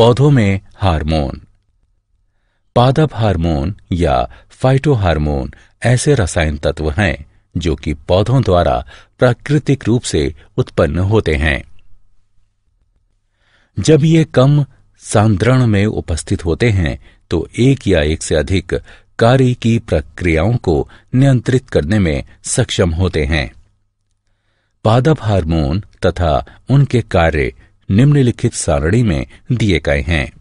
पौधों में हार्मोन पादप हार्मोन या फाइटो हार्मोन ऐसे रसायन तत्व हैं जो कि पौधों द्वारा प्राकृतिक रूप से उत्पन्न होते हैं जब ये कम सांद्रण में उपस्थित होते हैं तो एक या एक से अधिक कार्य की प्रक्रियाओं को नियंत्रित करने में सक्षम होते हैं पादप हार्मोन तथा उनके कार्य निम्नलिखित सारणी में दिए गए हैं